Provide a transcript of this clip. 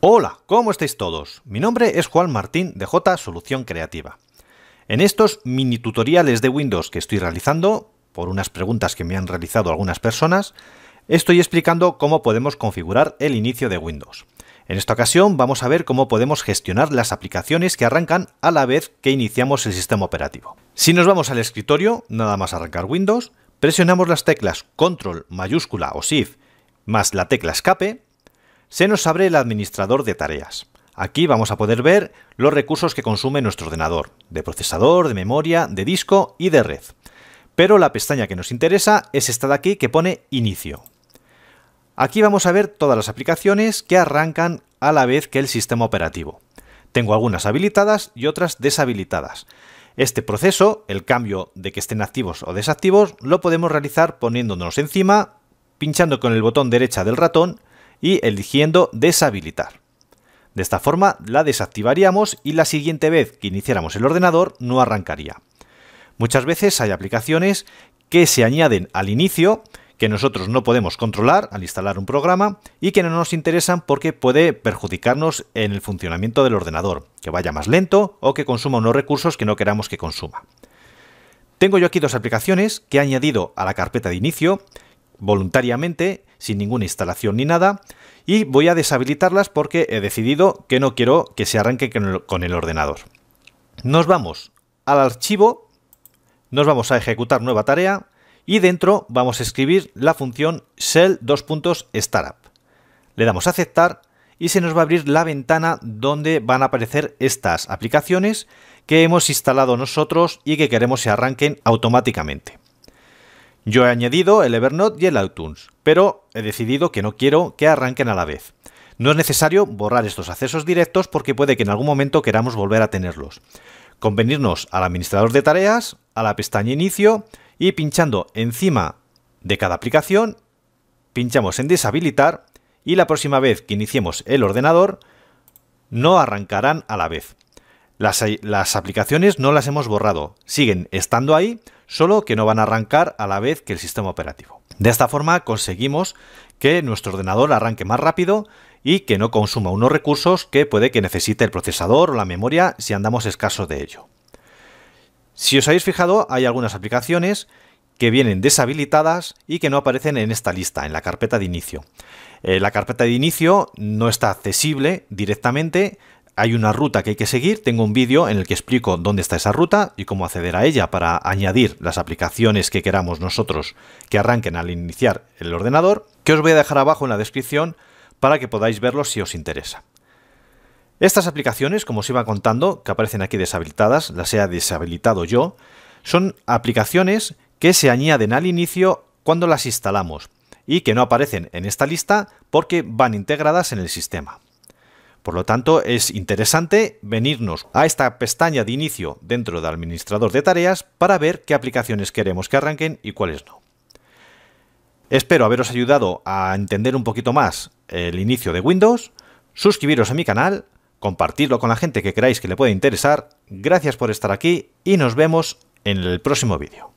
Hola, ¿cómo estáis todos? Mi nombre es Juan Martín de J Solución Creativa. En estos mini tutoriales de Windows que estoy realizando, por unas preguntas que me han realizado algunas personas, estoy explicando cómo podemos configurar el inicio de Windows. En esta ocasión vamos a ver cómo podemos gestionar las aplicaciones que arrancan a la vez que iniciamos el sistema operativo. Si nos vamos al escritorio, nada más arrancar Windows, presionamos las teclas Control mayúscula o Shift más la tecla Escape se nos abre el administrador de tareas. Aquí vamos a poder ver los recursos que consume nuestro ordenador, de procesador, de memoria, de disco y de red. Pero la pestaña que nos interesa es esta de aquí que pone Inicio. Aquí vamos a ver todas las aplicaciones que arrancan a la vez que el sistema operativo. Tengo algunas habilitadas y otras deshabilitadas. Este proceso, el cambio de que estén activos o desactivos, lo podemos realizar poniéndonos encima, pinchando con el botón derecha del ratón y eligiendo deshabilitar. De esta forma la desactivaríamos y la siguiente vez que iniciáramos el ordenador no arrancaría. Muchas veces hay aplicaciones que se añaden al inicio que nosotros no podemos controlar al instalar un programa y que no nos interesan porque puede perjudicarnos en el funcionamiento del ordenador, que vaya más lento o que consuma unos recursos que no queramos que consuma. Tengo yo aquí dos aplicaciones que he añadido a la carpeta de inicio voluntariamente, sin ninguna instalación ni nada, y voy a deshabilitarlas porque he decidido que no quiero que se arranque con el ordenador. Nos vamos al archivo, nos vamos a ejecutar nueva tarea y dentro vamos a escribir la función shell 2startup startup. Le damos a aceptar y se nos va a abrir la ventana donde van a aparecer estas aplicaciones que hemos instalado nosotros y que queremos se arranquen automáticamente. Yo he añadido el Evernote y el iTunes, pero he decidido que no quiero que arranquen a la vez. No es necesario borrar estos accesos directos porque puede que en algún momento queramos volver a tenerlos. Convenirnos al administrador de tareas, a la pestaña Inicio y pinchando encima de cada aplicación, pinchamos en Deshabilitar y la próxima vez que iniciemos el ordenador no arrancarán a la vez. Las, las aplicaciones no las hemos borrado, siguen estando ahí, solo que no van a arrancar a la vez que el sistema operativo. De esta forma conseguimos que nuestro ordenador arranque más rápido y que no consuma unos recursos que puede que necesite el procesador o la memoria si andamos escasos de ello. Si os habéis fijado, hay algunas aplicaciones que vienen deshabilitadas y que no aparecen en esta lista, en la carpeta de inicio. Eh, la carpeta de inicio no está accesible directamente hay una ruta que hay que seguir, tengo un vídeo en el que explico dónde está esa ruta y cómo acceder a ella para añadir las aplicaciones que queramos nosotros que arranquen al iniciar el ordenador, que os voy a dejar abajo en la descripción para que podáis verlo si os interesa. Estas aplicaciones, como os iba contando, que aparecen aquí deshabilitadas, las he deshabilitado yo, son aplicaciones que se añaden al inicio cuando las instalamos y que no aparecen en esta lista porque van integradas en el sistema. Por lo tanto, es interesante venirnos a esta pestaña de inicio dentro de administrador de tareas para ver qué aplicaciones queremos que arranquen y cuáles no. Espero haberos ayudado a entender un poquito más el inicio de Windows, suscribiros a mi canal, compartirlo con la gente que creáis que le puede interesar, gracias por estar aquí y nos vemos en el próximo vídeo.